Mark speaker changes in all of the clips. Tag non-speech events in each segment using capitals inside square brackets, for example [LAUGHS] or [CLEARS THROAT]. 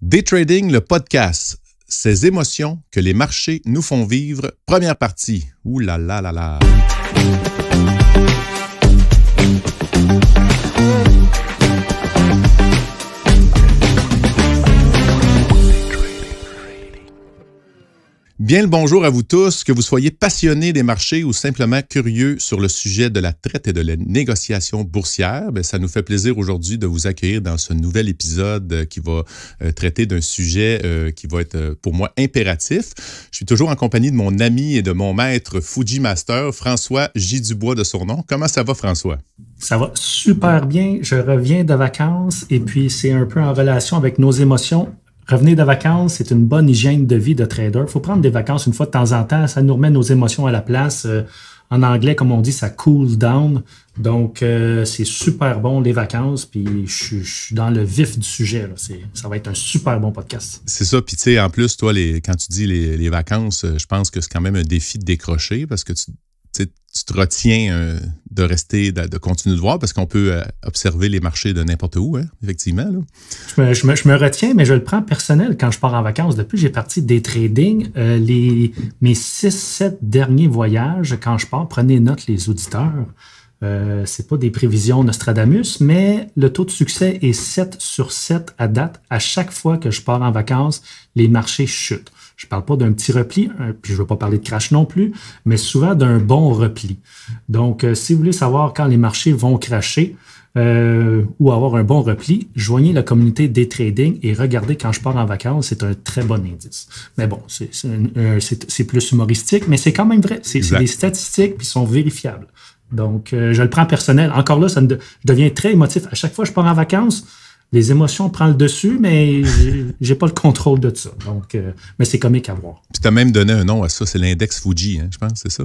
Speaker 1: Day Trading, le podcast. Ces émotions que les marchés nous font vivre. Première partie. Ouh là là là là. Bien le bonjour à vous tous, que vous soyez passionnés des marchés ou simplement curieux sur le sujet de la traite et de la négociation boursière. Ben, ça nous fait plaisir aujourd'hui de vous accueillir dans ce nouvel épisode euh, qui va euh, traiter d'un sujet euh, qui va être pour moi impératif. Je suis toujours en compagnie de mon ami et de mon maître Fuji Master, François J. Dubois de son nom. Comment ça va, François? Ça va
Speaker 2: super bien. Je reviens de vacances et puis c'est un peu en relation avec nos émotions Revenir de vacances, c'est une bonne hygiène de vie de trader. faut prendre des vacances une fois de temps en temps. Ça nous remet nos émotions à la place. Euh, en anglais, comme on dit, ça cool down. Donc, euh, c'est super bon les vacances. Puis, je, suis dans le vif du sujet. Ça va être un super bon podcast.
Speaker 1: C'est ça. Puis, tu sais, en plus, toi, les, quand tu dis les, les vacances, euh, je pense que c'est quand même un défi de décrocher parce que tu tu te retiens euh, de rester, de, continuer de voir parce qu'on peut euh, observer les marchés de n'importe où, hein, effectivement.
Speaker 2: Je, me, retiens, mais je le prends personnel quand je pars en vacances. Depuis j'ai parti des trading, euh, les, mes 6-7 derniers voyages, quand je pars, prenez note les auditeurs. ce c'est pas des prévisions Nostradamus, mais le taux de succès est 7 sur 7 à date. À chaque fois que je pars en vacances, les marchés chutent. Je ne parle pas d'un petit repli, hein, puis je ne veux pas parler de crash non plus, mais souvent d'un bon repli. Donc, euh, si vous voulez savoir quand les marchés vont cracher euh, ou avoir un bon repli, joignez la communauté des trading et regardez quand je pars en vacances, c'est un très bon indice. Mais bon, c'est plus humoristique, mais c'est quand même vrai. C'est des statistiques qui sont vérifiables. Donc, euh, je le prends personnel. Encore là, ça devient très émotif. À chaque fois que je pars en vacances, les émotions prennent le dessus, mais j'ai pas le contrôle de ça. Donc, euh, mais c'est comique à voir.
Speaker 1: tu as même donné un nom à ça, c'est l'index Fuji,
Speaker 2: hein, je pense, c'est ça?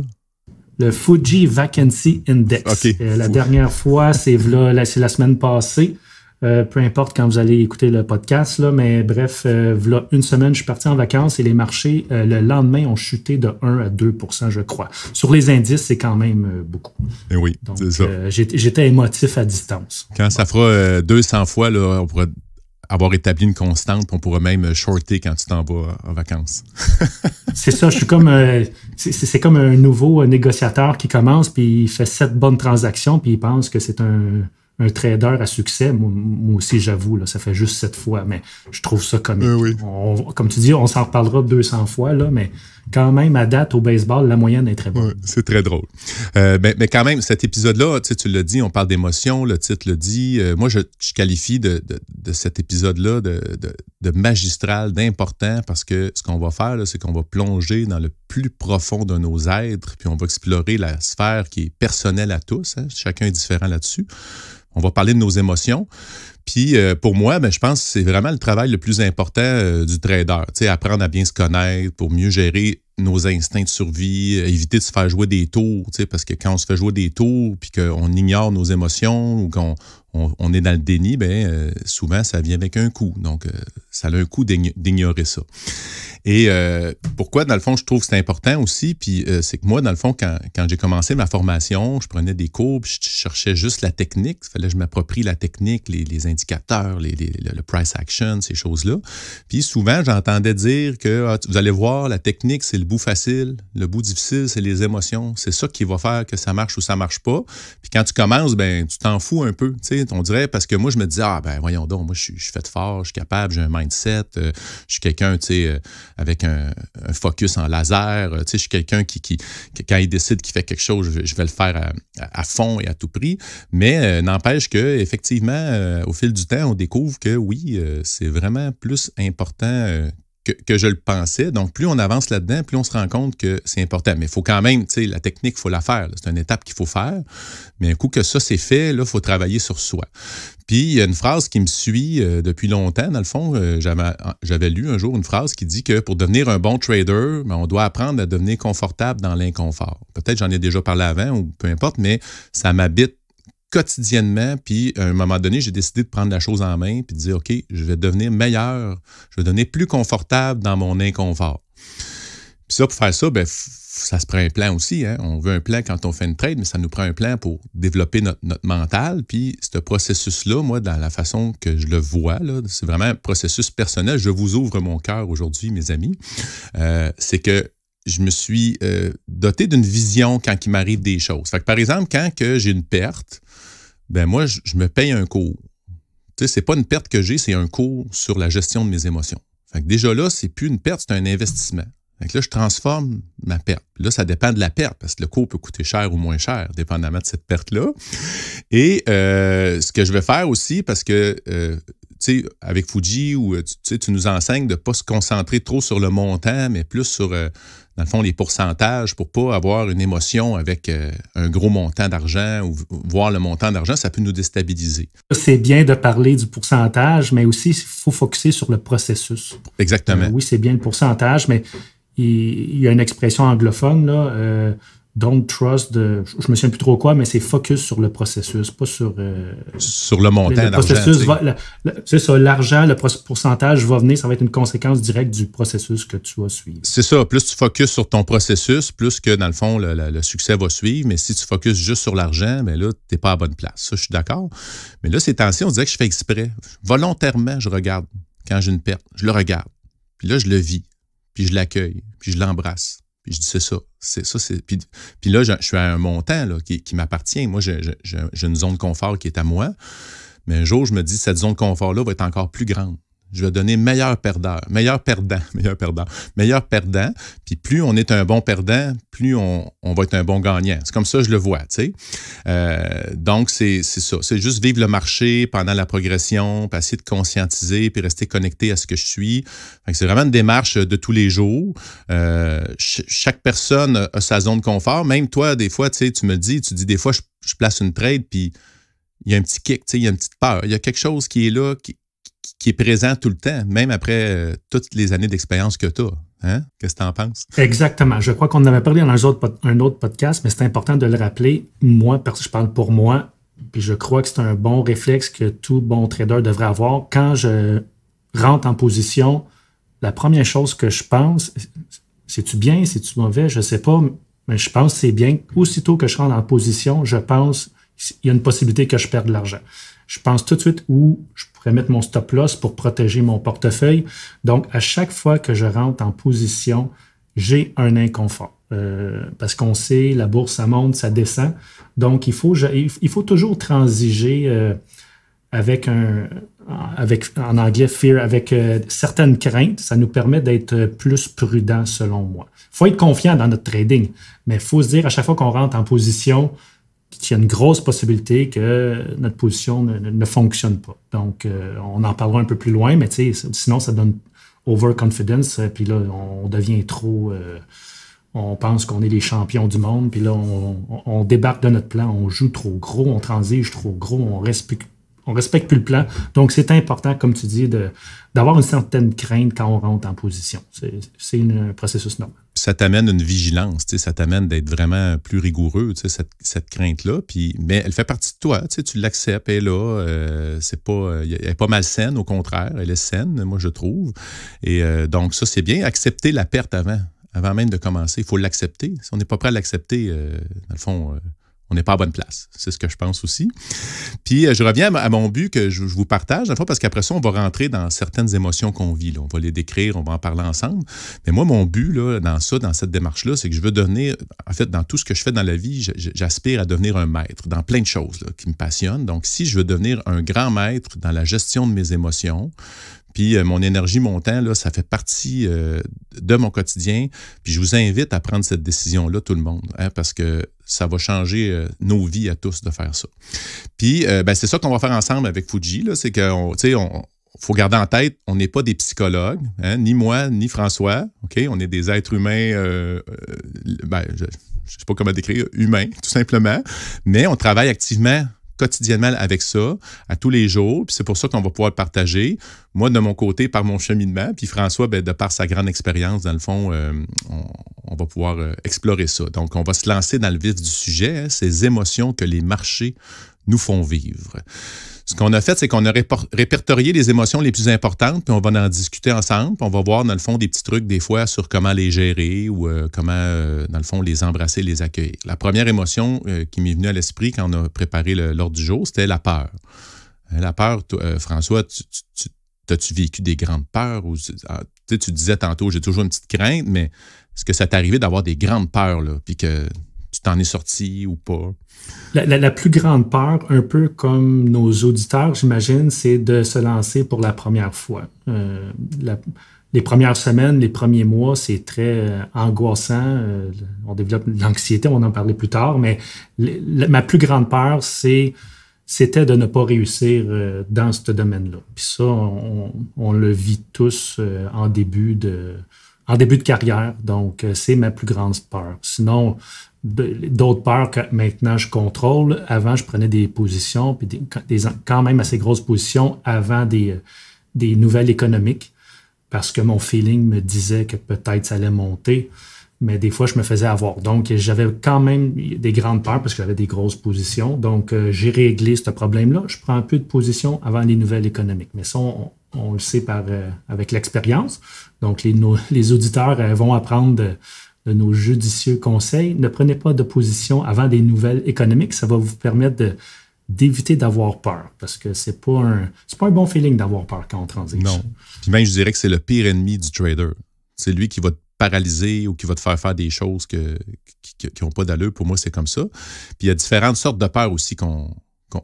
Speaker 2: Le Fuji Vacancy Index. Euh, la dernière fois, c'est c'est la semaine passée. Euh, peu importe quand vous allez écouter le podcast, là, mais bref, euh, une semaine, je suis parti en vacances et les marchés, euh, le lendemain, ont chuté de 1 à 2 je crois. Sur les indices, c'est quand même beaucoup. Et
Speaker 1: eh oui, c'est ça. J'étais
Speaker 2: émotif à distance.
Speaker 1: Quand ça fera 200 fois, là, on pourra avoir établi une constante, on pourra même shorter quand tu t'en vas en vacances.
Speaker 2: [LAUGHS] c'est ça, je suis comme c'est comme un nouveau négociateur qui commence puis il fait sept bonnes transactions puis il pense que c'est un un trader à succès, moi, aussi, j'avoue, ça fait juste sept fois, mais je trouve ça comique. Euh, comme tu dis, on s'en reparlera 200 fois, là, mais quand même, à date, au baseball, la moyenne est très bonne.
Speaker 1: c'est très drôle. Euh, mais, quand même, cet épisode-là, tu l'as dit, on parle d'émotion, le titre le dit. Euh, moi, je, qualifie de, cet épisode-là de, de, magistral, d'important, parce que ce qu'on va faire, c'est qu'on va plonger dans le plus profond de nos êtres, puis on va explorer la sphère qui est personnelle à tous. Hein. chacun est différent là-dessus. On va parler de nos émotions. Puis euh, pour moi, ben, je pense que c'est vraiment le travail le plus important euh, du trader. apprendre à bien se connaître pour mieux gérer nos instincts de survie, euh, éviter de se faire jouer des tours, parce que quand on se fait jouer des tours, puis qu'on ignore nos émotions ou qu'on on, est dans le déni, ben, souvent ça vient avec un coup. Donc, ça a un coup d'ignorer ça. Et euh, pourquoi, dans le fond, je trouve que c'est important aussi, puis euh, c'est que moi, dans le fond, quand, quand j'ai commencé ma formation, je prenais des cours, puis je cherchais juste la technique. Il fallait que je m'approprie la technique, les, indicateurs, les, le price action, ces choses-là. Puis souvent, j'entendais dire que ah, vous allez voir, la technique, c'est le bout facile, le bout difficile, c'est les émotions. C'est ça qui va faire que ça marche ou ça marche pas. Puis quand tu commences, ben tu t'en fous un peu. On dirait parce que moi, je me disais, ah ben voyons donc, moi, je suis fait fort, je suis capable, j'ai un mindset, euh, je suis quelqu'un, tu sais avec un, focus en laser. Euh, tu je suis quelqu'un qui, qui, quand il décide qu'il fait quelque chose, je, vais le faire à, fond et à tout prix. Mais euh, n'empêche que effectivement, euh, au fil du temps, on découvre que oui, c'est vraiment plus important que, je le pensais. Donc, plus on avance là-dedans, plus on se rend compte que c'est important. Mais il faut quand même, tu sais, la technique, il faut la faire. C'est une étape qu'il faut faire. Mais un coup que ça, c'est fait, là, il faut travailler sur soi. Puis, il y a une phrase qui me suit euh, depuis longtemps. Dans le fond, euh, ah, j'avais lu un jour une phrase qui dit que pour devenir un bon trader, ben, on doit apprendre à devenir confortable dans l'inconfort. Peut-être j'en ai déjà parlé avant ou peu importe, mais ça m'habite quotidiennement. Puis à un moment donné, j'ai décidé de prendre la chose en main puis de dire, OK, je vais devenir meilleur, je vais devenir plus confortable dans mon inconfort. Puis ça, pour faire ça, ben ça se prend un plan aussi. Hein? On veut un plan quand on fait une trade, mais ça nous prend un plan pour développer notre, notre mental. Puis ce processus-là, moi, dans la façon que je le vois, c'est vraiment un processus personnel. Je vous ouvre mon cœur aujourd'hui, mes amis. Euh, c'est que je me suis euh, doté d'une vision quand il m'arrive des choses. par exemple, quand j'ai une perte, ben moi, je, me paye un cours. Tu sais, c'est pas une perte que j'ai, c'est un cours sur la gestion de mes émotions. déjà là, c'est plus une perte, c'est un investissement. là, je transforme ma perte. Là, ça dépend de la perte, parce que le cours peut coûter cher ou moins cher, dépendamment de cette perte-là. Et euh, ce que je vais faire aussi, parce que, euh, tu sais, avec Fuji, tu, nous enseignes de ne pas se concentrer trop sur le montant, mais plus sur dans le fond, les pourcentages pour pas avoir une émotion avec euh, un gros montant d'argent ou voir le montant d'argent, ça peut nous déstabiliser.
Speaker 2: C'est bien de parler du pourcentage, mais aussi, il faut focuser sur le processus. Exactement. Euh, oui, c'est bien le pourcentage, mais il, y a une expression anglophone, là, euh, Don't Trust, de, je me souviens plus trop quoi, mais c'est focus sur le processus, pas sur. Euh, sur le montant d'argent. C'est ça, l'argent, le pourcentage va venir, ça va être une conséquence directe du processus que tu vas suivre.
Speaker 1: C'est ça, plus tu focus sur ton processus, plus que dans le fond, le, succès va suivre, mais si tu focuses juste sur l'argent, mais ben là, tu n'es pas à bonne place. Ça, je suis d'accord. Mais là, ces temps on dirait que je fais exprès. Volontairement, je regarde. Quand j'ai une perte, je le regarde. Puis là, je le vis. Puis je l'accueille. Puis je l'embrasse puis je dis, c'est ça. C'est ça. C'est... Puis, là, je, suis à un montant qui, m'appartient. Moi, j'ai, une zone de confort qui est à moi. Mais un jour, je me dis, cette zone de confort-là va être encore plus grande je vais donner meilleur perdant, meilleur perdant, [LAUGHS] meilleur perdant, meilleur perdant. Puis plus on est un bon perdant, plus on, va être un bon gagnant. C'est comme ça je le vois, tu sais. Euh, donc, c'est ça. C'est juste vivre le marché pendant la progression, puis essayer de conscientiser, puis rester connecté à ce que je suis. C'est vraiment une démarche de tous les jours. Euh, chaque personne a sa zone de confort. Même toi, des fois, tu tu me dis, tu dis des fois, je, place une trade, puis il y a un petit kick, il y a une petite peur. Il y a quelque chose qui est là, qui, qui est présent tout le temps, même après euh, toutes les années d'expérience que tu as. Hein? Qu'est-ce que tu en penses?
Speaker 2: Exactement. Je crois qu'on en avait parlé dans un autre, podcast, mais c'est important de le rappeler. Moi, parce que je parle pour moi, puis je crois que c'est un bon réflexe que tout bon trader devrait avoir. Quand je rentre en position, la première chose que je pense, c'est-tu bien, c'est-tu mauvais, je ne sais pas, mais je pense que c'est bien. Aussitôt que je rentre en position, je pense qu'il y a une possibilité que je perde de l'argent je pense tout de suite où je pourrais mettre mon stop loss pour protéger mon portefeuille. Donc, à chaque fois que je rentre en position, j'ai un inconfort. Euh, parce qu'on sait, la bourse, ça monte, ça descend. Donc, il faut, il faut toujours transiger euh, avec un, avec, en anglais, fear, avec euh, certaines craintes. Ça nous permet d'être plus prudent, selon moi. Il faut être confiant dans notre trading, mais il faut se dire à chaque fois qu'on rentre en position, il y a une grosse possibilité que notre position ne, fonctionne pas. Donc, euh, on en parlera un peu plus loin, mais sinon, ça donne overconfidence, euh, puis là, on devient trop... Euh, on pense qu'on est les champions du monde, puis là, on, débarque de notre plan, on joue trop gros, on transige trop gros, on respecte on respecte plus le plan. Donc, c'est important, comme tu dis, d'avoir une certaine crainte quand on rentre en position. C'est un processus normal.
Speaker 1: Ça t'amène une vigilance, ça t'amène d'être vraiment plus rigoureux, cette, cette crainte-là. Mais elle fait partie de toi, tu l'acceptes, elle est là, euh, c'est pas, euh, elle n'est pas malsaine, au contraire, elle est saine, moi je trouve. Et euh, donc ça, c'est bien, accepter la perte avant, avant même de commencer, il faut l'accepter. Si on n'est pas prêt à l'accepter, dans le fond, on n'est pas à bonne place. C'est ce que je pense aussi. Puis euh, je reviens à mon but que je vous partage, une fois, parce qu'après ça, on va rentrer dans certaines émotions qu'on vit. On va les décrire, on va en parler ensemble. Mais moi, mon but là, dans ça, dans cette démarche-là, c'est que je veux donner, en fait, dans tout ce que je fais dans la vie, j'aspire à devenir un maître dans plein de choses qui me passionnent. Donc, si je veux devenir un grand maître dans la gestion de mes émotions, puis euh, mon énergie, mon temps, là, ça fait partie euh, de mon quotidien. Puis je vous invite à prendre cette décision-là, tout le monde, hein, parce que ça va changer euh, nos vies à tous de faire ça. Puis ben, c'est ça qu'on va faire ensemble avec Fuji, c'est qu'on, on, faut garder en tête, on n'est pas des psychologues, hein, ni moi, ni François. Ok, on est des êtres humains. Ben, je ne sais pas comment décrire, humains, tout simplement. Mais on travaille activement quotidiennement avec ça, à tous les jours. Puis c'est pour ça qu'on va pouvoir partager. Moi, de mon côté, par mon cheminement, puis François, ben, de par sa grande expérience, dans le fond, euh, on, va pouvoir euh, explorer ça. Donc, on va se lancer dans le vif du sujet, hein, ces émotions que les marchés nous font vivre. Ce qu'on a fait, c'est qu'on a répertorié les émotions les plus importantes, puis on va en discuter ensemble. Puis on va voir, dans le fond, des petits trucs, des fois, sur comment les gérer ou euh, comment, euh, dans le fond, les embrasser, les accueillir. La première émotion euh, qui m'est venue à l'esprit quand on a préparé l'ordre du jour, c'était la peur. Hein, la peur, François, as-tu vécu des grandes peurs? Ou, ah, tu disais tantôt, j'ai toujours une petite crainte, mais est-ce que ça t'est arrivé d'avoir des grandes peurs, puis que tu t'en es sorti ou pas?
Speaker 2: La, plus grande peur, un peu comme nos auditeurs, j'imagine, c'est de se lancer pour la première fois. Euh, les premières semaines, les premiers mois, c'est très euh, angoissant. Euh, on développe l'anxiété, on en parlait plus tard, mais ma plus grande peur, c'est c'était de ne pas réussir dans ce domaine-là. Puis ça, on, le vit tous en début de, en début de carrière. Donc, c'est ma plus grande peur. Sinon, d'autres peurs que maintenant je contrôle. Avant, je prenais des positions, puis des, quand même assez grosses positions avant des, des nouvelles économiques, parce que mon feeling me disait que peut-être ça allait monter, mais des fois, je me faisais avoir. Donc, j'avais quand même des grandes peurs parce que j'avais des grosses positions. Donc, euh, j'ai réglé ce problème-là. Je prends un peu de position avant les nouvelles économiques. Mais ça, on, le sait par, euh, avec l'expérience. Donc, les, les auditeurs euh, vont apprendre de nos judicieux conseils. Ne prenez pas de position avant des nouvelles économiques. Ça va vous permettre d'éviter d'avoir peur parce que c'est pas un pas un bon feeling d'avoir peur quand on transige. Non.
Speaker 1: Puis même je dirais que c'est le pire ennemi du trader. C'est lui qui va te paralyser ou qui va te faire faire des choses que, qui n'ont pas d'allure. Pour moi, c'est comme ça. Puis il y a différentes sortes de peurs aussi qu'on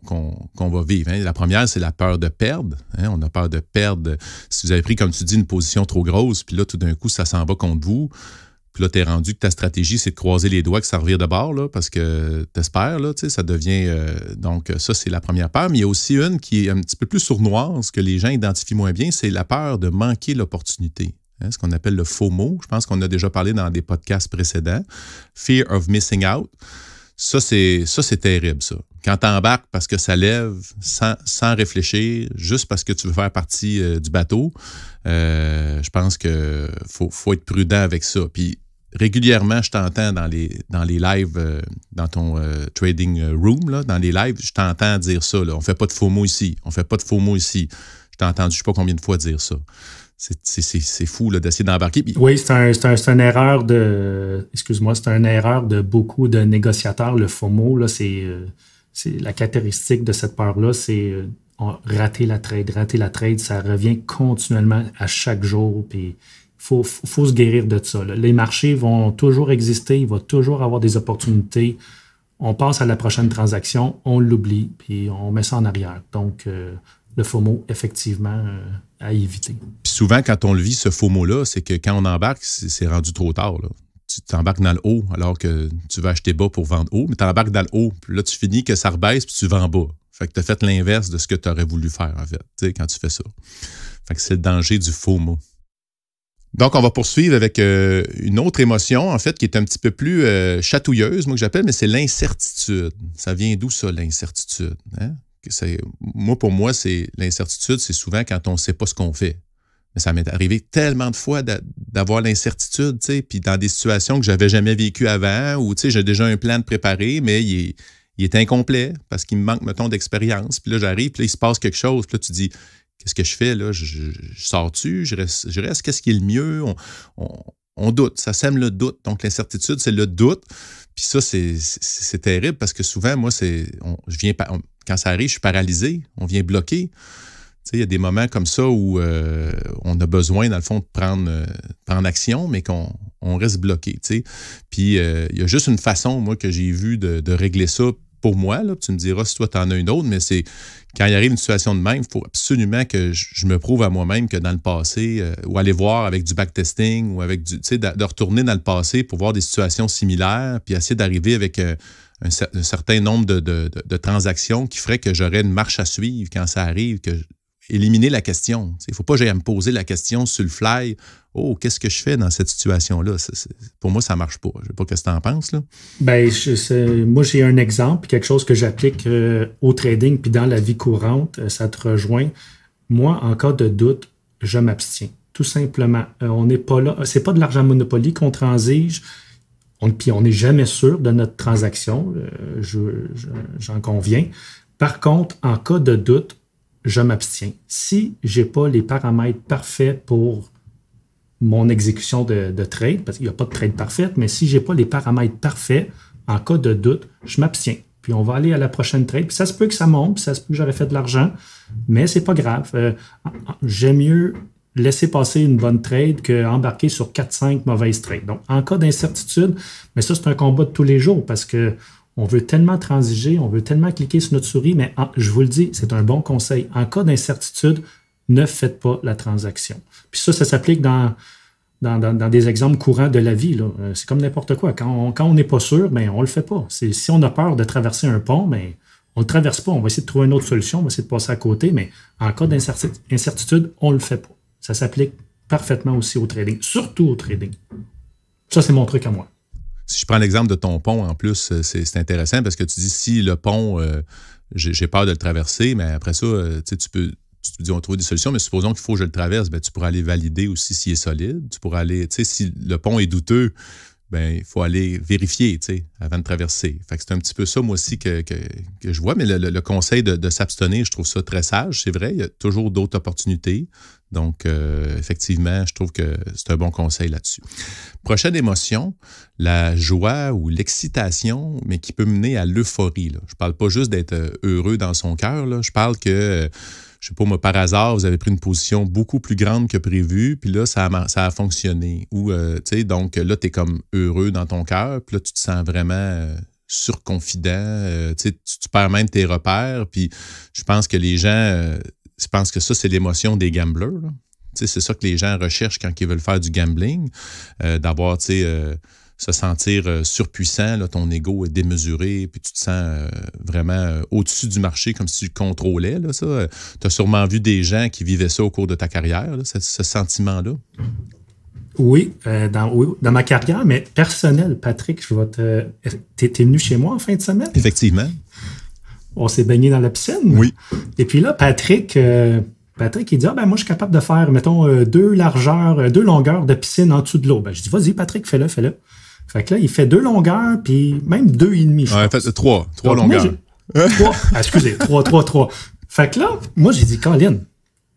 Speaker 1: qu'on va vivre. Hein. La première, c'est la peur de perdre. Hein. On a peur de perdre. Si vous avez pris, comme tu dis, une position trop grosse, puis là, tout d'un coup, ça s'en va contre vous là, tu es rendu que ta stratégie, c'est de croiser les doigts que ça revient de bord, là, parce que t'espères, là, tu sais, ça devient. Euh, donc, euh, ça, c'est la première peur. Mais il y a aussi une qui est un petit peu plus sournoise, que les gens identifient moins bien, c'est la peur de manquer l'opportunité. Hein, ce qu'on appelle le faux mot. Je pense qu'on a déjà parlé dans des podcasts précédents. Fear of missing out. Ça, c'est, ça, c'est terrible, ça. Quand tu embarques parce que ça lève, sans, réfléchir, juste parce que tu veux faire partie euh, du bateau, je pense qu'il faut, faut être prudent avec ça. Puis régulièrement, je t'entends dans les, dans les lives, euh, dans ton euh, trading euh, room, dans les lives, je t'entends dire ça. Là. On fait pas de faux mots ici. On fait pas de faux mots ici. Je t'ai entendu, je ne sais pas combien de fois dire ça. C'est fou d'essayer d'embarquer.
Speaker 2: Oui, c'est une erreur de. Excuse-moi, c'est une erreur de beaucoup de négociateurs. Le faux mot, c'est la caractéristique de cette peur-là, c'est rater la trade, rater la trade. Ça revient continuellement à chaque jour. Puis faut, faut se guérir de ça. Les marchés vont toujours exister, il va toujours avoir des opportunités. On passe à la prochaine transaction, on l'oublie, puis on met ça en arrière. Donc, le euh, le FOMO, effectivement, euh, à éviter.
Speaker 1: Puis souvent, quand on le vit, ce mot là c'est que quand on embarque, c'est rendu trop tard. Tu t'embarques dans le haut alors que tu vas acheter bas pour vendre haut, mais tu embarques dans le haut. Puis là, tu finis que ça rebaisse, puis tu vends bas. Fait que tu as fait l'inverse de ce que tu aurais voulu faire, en fait, quand tu fais ça. Fait que c'est le danger du FOMO. Donc, on va poursuivre avec euh, une autre émotion, en fait, qui est un petit peu plus euh, chatouilleuse, moi que j'appelle, mais c'est l'incertitude. Ça vient d'où ça, l'incertitude? Hein? Moi, pour moi, c'est l'incertitude, c'est souvent quand on ne sait pas ce qu'on fait. Mais ça m'est arrivé tellement de fois d'avoir l'incertitude, tu sais, puis dans des situations que j'avais jamais vécues avant, ou tu sais, j'ai déjà un plan de préparer, mais il est, il est incomplet parce qu'il me manque, mettons, d'expérience. Puis là, j'arrive, puis là, il se passe quelque chose, puis là, tu dis, qu'est-ce que je fais là? Je, sors-tu? Je reste? Qu'est-ce qui est le mieux? On, doute. Ça sème le doute. Donc, l'incertitude, c'est le doute. Puis ça, c'est terrible parce que souvent, moi, c'est, je viens, quand ça arrive, je suis paralysé. On vient bloquer. il y a des moments comme ça où euh, on a besoin, dans le fond, de prendre, euh, action, mais qu'on on reste bloqué. Puis euh, il y a juste une façon, moi, que j'ai vue de, de, régler ça pour moi, là, tu me diras si toi, tu en as une autre, mais c'est quand il arrive une situation de même, il faut absolument que je me prouve à moi-même que dans le passé, euh, ou aller voir avec du backtesting, ou avec du, tu sais, de, retourner dans le passé pour voir des situations similaires, puis essayer d'arriver avec euh, un, certain nombre de, transactions qui ferait que j'aurais une marche à suivre quand ça arrive, que éliminer la question. Il ne faut pas que me poser la question sur le fly. Oh, qu'est-ce que je fais dans cette situation-là? Pour moi, ça ne marche pas. Je ne sais pas ce que tu en penses. Là.
Speaker 2: Ben, moi, j'ai un exemple, quelque chose que j'applique euh, au trading, puis dans la vie courante, euh, ça te rejoint. Moi, en cas de doute, je m'abstiens. Tout simplement. Euh, on n'est pas là. C'est pas de l'argent Monopoly qu'on transige. On, puis on n'est jamais sûr de notre transaction, j'en conviens. Par contre, en cas de doute, je m'abstiens. Si je n'ai pas les paramètres parfaits pour mon exécution de, trade, parce qu'il n'y a pas de trade parfaite, mais si je n'ai pas les paramètres parfaits, en cas de doute, je m'abstiens. Puis on va aller à la prochaine trade. Puis ça se peut que ça monte, ça se peut que j'aurais fait de l'argent, mais c'est pas grave. Euh, j'aime mieux laisser passer une bonne trade qu'embarquer sur 4-5 mauvaises trades. Donc, en cas d'incertitude, mais ça, c'est un combat de tous les jours parce que on veut tellement transiger, on veut tellement cliquer sur notre souris, mais je vous le dis, c'est un bon conseil. En cas d'incertitude, ne faites pas la transaction. Puis ça, ça s'applique dans, dans, des exemples courants de la vie. Euh, c'est comme n'importe quoi. Quand on n'est pas sûr, ben, on ne le fait pas. Si on a peur de traverser un pont, ben, on ne le traverse pas. On va essayer de trouver une autre solution, on va essayer de passer à côté, mais en cas d'incertitude, on ne le fait pas. Ça s'applique parfaitement aussi au trading, surtout au trading. Ça, c'est mon truc à moi.
Speaker 1: Si je prends l'exemple de ton pont, en plus, euh, c'est intéressant parce que tu dis si le pont, euh, j'ai peur de le traverser, mais après ça, euh, tu peux. Tu te dis, on trouve des solutions, mais supposons qu'il faut que je le traverse, ben, tu pourras aller valider aussi s'il est solide. Tu pourras aller, tu sais, si le pont est douteux, ben il faut aller vérifier, avant de traverser. c'est un petit peu ça, moi aussi, que, je vois. Mais le, conseil de, s'abstenir, je trouve ça très sage, c'est vrai. Il y a toujours d'autres opportunités. Donc, euh, effectivement, je trouve que c'est un bon conseil là-dessus. Prochaine émotion, la joie ou l'excitation, mais qui peut mener à l'euphorie. Je ne parle pas juste d'être euh, heureux dans son cœur. Je parle que euh, je sais pas, moi, par hasard, vous avez pris une position beaucoup plus grande que prévu, puis là, ça a, fonctionné. Ou, euh, tu donc là, tu es comme heureux dans ton cœur, puis là, tu te sens vraiment euh, surconfident, euh, tu, tu, perds même tes repères, puis je pense que les gens, je pense que ça, c'est l'émotion des gamblers. C'est ça que les gens recherchent quand ils veulent faire du gambling, d'avoir, tu sais se sentir euh, surpuissant, là, ton ego est démesuré, puis tu te sens euh, vraiment euh, au-dessus du marché comme si tu contrôlais. Là, Tu as sûrement vu des gens qui vivaient ça au cours de ta carrière, ce, sentiment-là.
Speaker 2: Oui, dans, dans ma carrière, mais personnel, Patrick, je vais te. T'es venu chez moi en fin de semaine? Effectivement. On s'est baigné dans la piscine. Oui. Et puis là, Patrick, Patrick, il dit Ah, ben moi, je suis capable de faire, mettons, deux largeurs, deux longueurs de piscine en dessous de l'eau. Ben, je dis Vas-y, Patrick, fais-le, fais-le. Fait que là, il fait deux longueurs, puis même deux et demi. ouais,
Speaker 1: fait, trois. Trois longueurs. [LAUGHS]
Speaker 2: Ah, excusez, trois, trois, trois. Fait que là, moi, j'ai dit, Colin,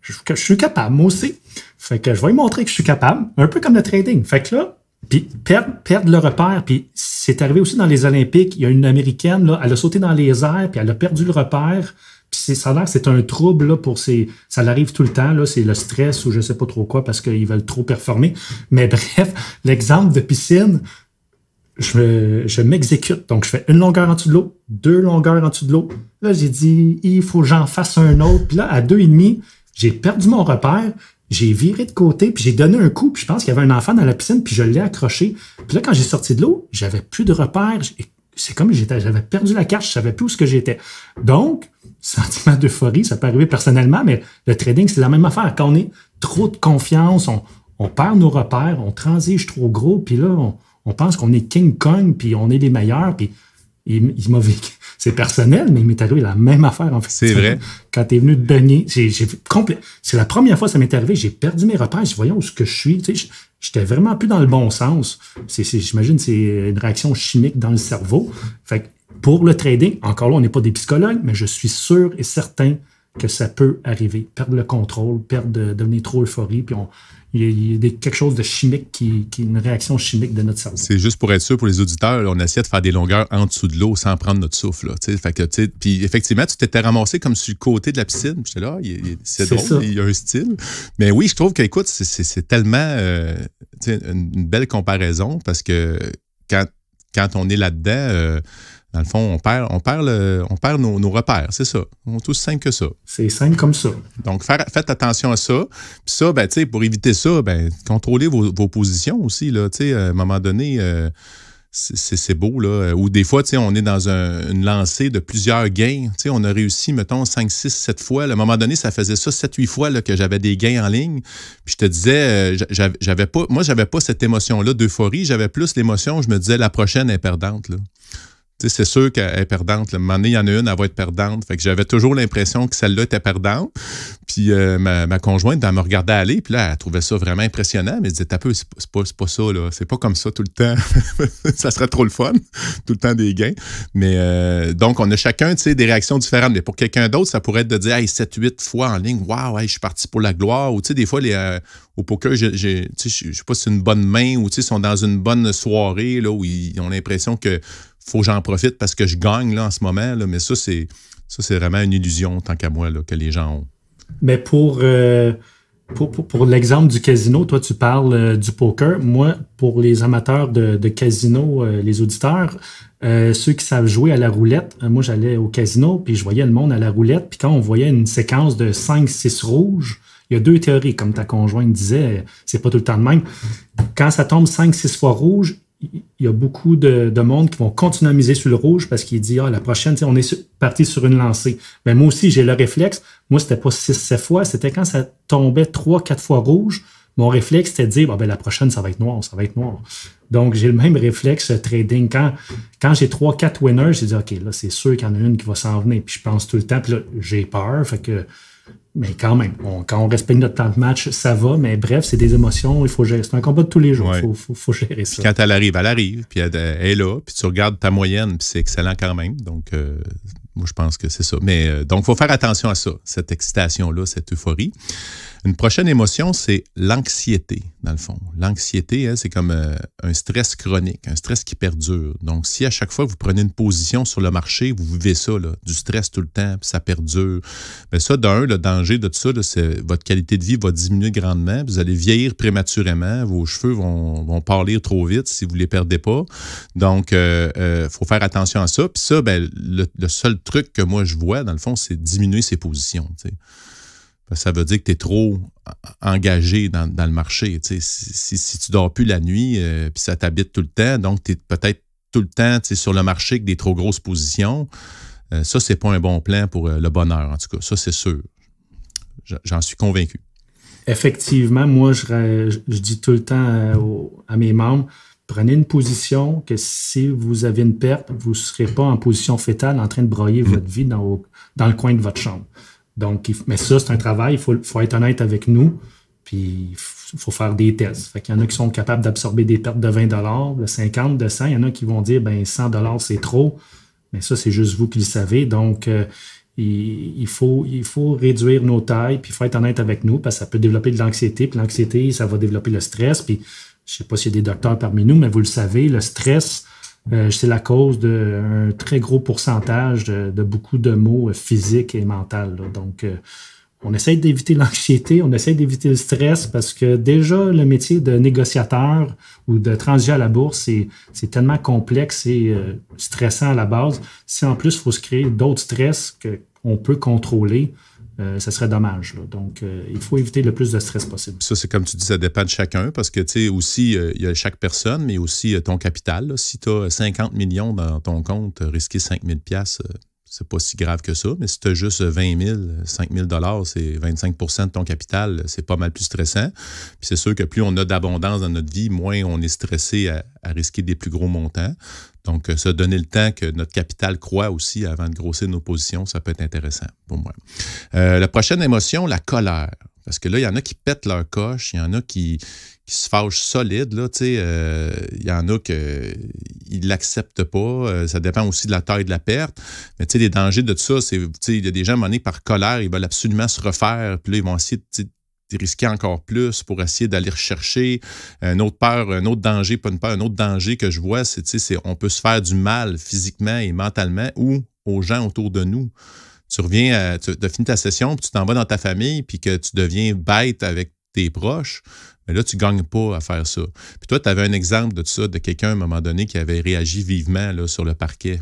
Speaker 2: je, je, suis capable, moi aussi. Fait que je vais lui montrer que je suis capable, un peu comme le trading. Fait que là, puis perdre, perdre le repère, puis c'est arrivé aussi dans les Olympiques, il y a une Américaine, là, elle a sauté dans les airs, puis elle a perdu le repère. Puis ça a l'air c'est un trouble là, pour ces. Ça l'arrive tout le temps, là, c'est le stress ou je sais pas trop quoi parce qu'ils veulent trop performer. Mais [LAUGHS] bref, l'exemple de piscine, je, m'exécute. Donc, je fais une longueur en dessous de l'eau, deux longueurs en dessous de l'eau. Là, j'ai dit, il faut que j'en fasse un autre. Puis là, à deux et demi, j'ai perdu mon repère. J'ai viré de côté, puis j'ai donné un coup, puis je pense qu'il y avait un enfant dans la piscine, puis je l'ai accroché. Puis là, quand j'ai sorti de l'eau, j'avais plus de repère. C'est comme j'étais, j'avais perdu la carte, je savais plus où ce que j'étais. Donc, [LAUGHS] sentiment d'euphorie, ça peut arriver personnellement, mais le trading, c'est la même affaire. Quand on est trop de confiance, on, on perd nos repères, on transige trop gros, puis là, on, on pense qu'on est King Kong, puis on est les meilleurs, puis il, [LAUGHS] C'est personnel, mais il m'est arrivé la même affaire, en fait. C'est vrai. Quand tu es venu te donner C'est la première fois que ça m'est arrivé. J'ai perdu mes repères. je voyons où ce que je suis. Tu sais, j'étais vraiment plus dans le bon sens. J'imagine que c'est une réaction chimique dans le cerveau. Fait pour le trading, encore là, on n'est pas des psychologues, mais je suis sûr et certain que ça peut arriver. Perdre le contrôle, perdre, devenir trop euphorie, puis on, il y a, quelque chose de chimique qui, est une réaction chimique de notre sens
Speaker 1: C'est juste pour être sûr, pour les auditeurs, on essaie de faire des longueurs en dessous de l'eau sans prendre notre souffle. puis effectivement, tu t'étais ramassé comme sur le côté de la piscine. c'est drôle, il y a un style. Mais oui, je trouve que, c'est tellement euh, une, belle comparaison parce que quand, quand on est là-dedans, euh, dans le fond, on perd, on perd, on perd nos, repères, c'est ça. est tous simple que ça. C'est simple comme ça. Donc, faites attention à ça. Puis ça, ben, pour éviter ça, ben, contrôlez vos, positions aussi. Là, à un moment donné, euh, c'est beau. Là. Ou des fois, on est dans une lancée de plusieurs gains. on a réussi, mettons, 5, 6, 7 fois. à un moment donné, ça faisait ça 7, 8 fois que j'avais des gains en ligne. Puis je te disais, euh, j'avais pas, moi, j'avais pas cette émotion-là d'euphorie. J'avais plus l'émotion, je me disais, la prochaine est perdante c'est sûr qu'elle est perdante. Le moment donné, il y en a une, elle va être perdante. Fait que j'avais toujours l'impression que celle-là était perdante. Puis euh, ma, conjointe, elle me regardait aller, puis là, elle trouvait ça vraiment impressionnant, mais elle disait, t'as peu, c'est pas, pas, ça, là. C'est pas comme ça tout le temps. [LAUGHS] ça serait trop le fun, tout le temps des gains. Mais euh, donc, on a chacun, des réactions différentes. Mais pour quelqu'un d'autre, ça pourrait être de dire, hey, 7-8 fois en ligne, waouh, je suis parti pour la gloire. Ou, tu sais, des fois, les, euh, au poker, je ne sais pas si c'est une bonne main ou, tu ils sont dans une bonne soirée, là, où ils ont l'impression que faut que j'en profite parce que je gagne en ce moment, mais ça, c'est ça, c'est vraiment une illusion, tant qu'à moi, que les gens ont.
Speaker 2: Mais euh, pour, pour, l'exemple du casino, toi, tu parles euh, du poker. Moi, pour les amateurs de, casino, euh, les auditeurs, ceux qui savent jouer à la roulette, moi, j'allais au casino, puis je voyais le monde à la roulette, puis quand on voyait une séquence de 5-6 rouges, il y a deux théories, comme ta conjointe disait, c'est pas tout le temps de même. Quand ça tombe 5-6 fois rouge, il y a beaucoup de, monde qui vont continuer à miser sur le rouge parce qu'ils disent, ah, la prochaine, on est parti sur une lancée. Mais moi aussi, j'ai le réflexe. Moi, c'était pas 6-7 fois, c'était quand ça tombait trois, quatre fois rouge. Mon réflexe, c'était de dire, ah, ben, la prochaine, ça va être noir, ça va être noir. Donc, j'ai le même réflexe trading. Quand, quand j'ai trois, quatre winners, j'ai dit, OK, là, c'est sûr qu'il y en a une qui va s'en venir. Puis je pense tout le temps, puis là, j'ai peur. Fait que mais quand même, quand on respecte notre temps de match, ça va. Mais bref, c'est des émotions, il faut gérer. C'est un combat de tous les jours, il faut, faut, gérer ça. quand
Speaker 1: elle arrive, elle arrive, puis elle, est là, puis tu regardes ta moyenne, puis c'est excellent quand même. Donc, euh, moi, je pense que c'est ça. Mais euh, donc, il faut faire attention à ça, cette excitation-là, cette euphorie. Une prochaine émotion, c'est l'anxiété, dans le fond. L'anxiété, hein, c'est comme euh, un stress chronique, un stress qui perdure. Donc, si à chaque fois vous prenez une position sur le marché, vous vivez ça, du stress tout le temps, puis ça perdure, mais ben ça, d'un, le danger de tout ça, c'est votre qualité de vie va diminuer grandement, vous allez vieillir prématurément, vos cheveux vont, parler trop vite si vous ne les perdez pas. Donc, il euh, euh, faut faire attention à ça. Puis ça, ben, le, seul truc que moi je vois, dans le fond, c'est diminuer ses positions. Ben, ça veut dire que tu es trop engagé dans, le marché. Si, si, ne tu dors plus la nuit, euh, puis ça t'habite tout le temps, donc tu es peut-être tout le temps sur le marché avec des trop grosses positions. ça, euh, ça, c'est pas un bon plan pour euh, le bonheur, en tout cas. Ça, c'est sûr. J'en suis convaincu.
Speaker 2: Effectivement, moi, je, dis tout le temps à mes membres, prenez une position que si vous avez une perte, vous ne serez pas en position fétale en train de broyer mm-hmm. votre vie dans le coin de votre chambre. Donc, mais ça, c'est un travail, il faut, être honnête avec nous, puis il faut faire des tests. Fait qu'il y en a qui sont capables d'absorber des pertes de 20 de 50 de 100. Il y en a qui vont dire, ben 100 c'est trop. Mais ça, c'est juste vous qui le savez. Donc, euh, il, faut, il faut réduire nos tailles, puis il faut être honnête avec nous, parce que ça peut développer de l'anxiété, puis l'anxiété, ça va développer le stress. Puis, je ne sais pas s'il y a des docteurs parmi nous, mais vous le savez, le stress, euh, c'est la cause d'un très gros pourcentage de, beaucoup de maux euh, physiques et mentaux. Donc, euh, on essaie d'éviter [LAUGHS] l'anxiété, on essaie d'éviter le stress parce que déjà, le métier de négociateur ou de transiger à la bourse, c'est tellement complexe et stressant à la base. Si en plus, il faut se créer d'autres stress qu'on peut contrôler, ce euh, serait dommage. Donc, euh, il faut éviter le plus de stress possible.
Speaker 1: Ça, c'est comme tu dis, ça dépend de chacun parce que, tu sais, aussi, euh, il y a chaque personne, mais aussi ton capital. Si tu as 50 millions dans ton compte, risquer 5 000 pièces c'est pas si grave que ça, mais si tu as juste 20 000, 5 000 c'est 25 de ton capital, c'est pas mal plus stressant. Puis c'est sûr que plus on a d'abondance dans notre vie, moins on est stressé à, risquer des plus gros montants. Donc, euh, se donner le temps que notre capital croît aussi avant de grossir nos positions, ça peut être intéressant pour moi. Euh, la prochaine émotion, la colère. Parce que là, il y en a qui pètent leur coche, il y en a qui, se fâchent solide. Là, euh, il y en a qui ne l'acceptent pas. Euh, ça dépend aussi de la taille de la perte. Mais les dangers de tout ça, c'est il y a des gens, menés par colère, ils veulent absolument se refaire. Puis là, ils vont essayer de risquer encore plus pour essayer d'aller chercher un autre peur, un autre danger, pas une pas un autre danger que je vois, c'est on peut se faire du mal physiquement et mentalement ou aux gens autour de nous tu reviens, euh, tu as fini ta session, puis tu t'en vas dans ta famille, puis que tu deviens bête avec tes proches, mais là, tu ne gagnes pas à faire ça. Puis toi, tu avais un exemple de ça, de quelqu'un à un moment donné qui avait réagi vivement sur le parquet.